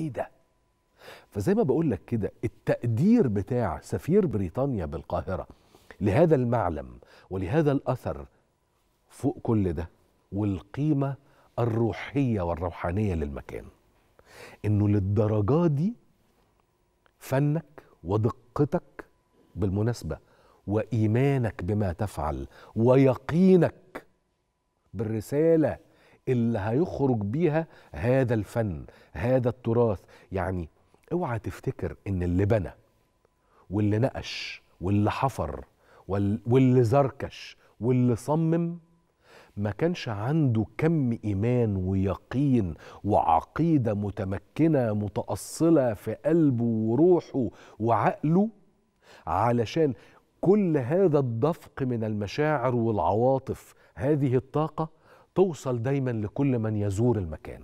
ايه ده فزي ما بقول لك كده التقدير بتاع سفير بريطانيا بالقاهره لهذا المعلم ولهذا الاثر فوق كل ده والقيمه الروحيه والروحانيه للمكان انه للدرجه دي فنك ودقتك بالمناسبه وايمانك بما تفعل ويقينك بالرساله اللي هيخرج بيها هذا الفن هذا التراث يعني اوعى تفتكر ان اللي بنى واللي نقش واللي حفر واللي زركش واللي صمم ما كانش عنده كم ايمان ويقين وعقيده متمكنه متاصله في قلبه وروحه وعقله علشان كل هذا الدفق من المشاعر والعواطف هذه الطاقه توصل دايما لكل من يزور المكان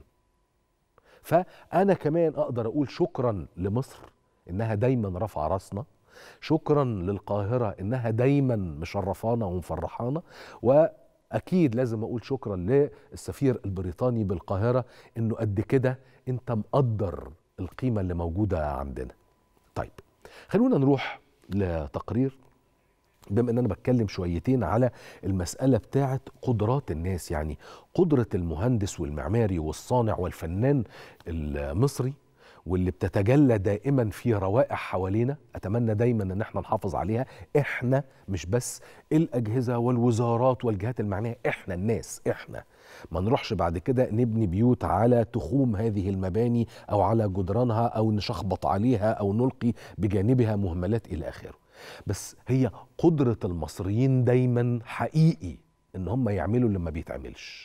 فأنا كمان أقدر أقول شكرا لمصر إنها دايما رفع راسنا شكرا للقاهرة إنها دايما مشرفانا ومفرحانا وأكيد لازم أقول شكرا للسفير البريطاني بالقاهرة إنه قد كده أنت مقدر القيمة اللي موجودة عندنا طيب خلونا نروح لتقرير بما ان انا بتكلم شويتين على المساله بتاعه قدرات الناس يعني قدره المهندس والمعماري والصانع والفنان المصري واللي بتتجلى دائما في روائح حوالينا اتمنى دايما ان احنا نحافظ عليها احنا مش بس الاجهزه والوزارات والجهات المعنيه احنا الناس احنا ما نروحش بعد كده نبني بيوت على تخوم هذه المباني او على جدرانها او نشخبط عليها او نلقي بجانبها مهملات الى اخره بس هي قدرة المصريين دايما حقيقي ان هم يعملوا اللي ما بيتعملش